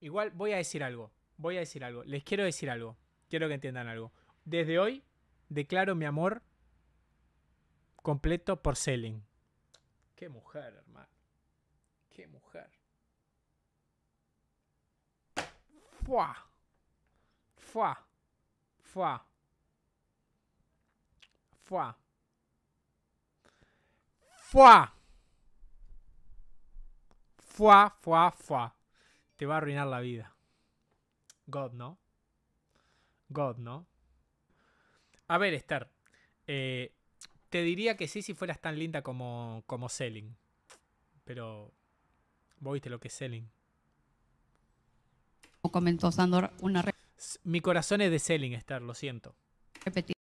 Igual voy a decir algo. Voy a decir algo. Les quiero decir algo. Quiero que entiendan algo. Desde hoy declaro mi amor completo por Selin. Qué mujer, hermano. Qué mujer. Fua. Fua. Fua. Fua. Fua. Fua, fua, fua te va a arruinar la vida. God, ¿no? God, ¿no? A ver, Esther. Eh, te diría que sí si fueras tan linda como, como Selling. Pero. ¿Vos viste lo que es O Comentó Sandor una. Mi corazón es de Selling, Esther, lo siento. Repetir.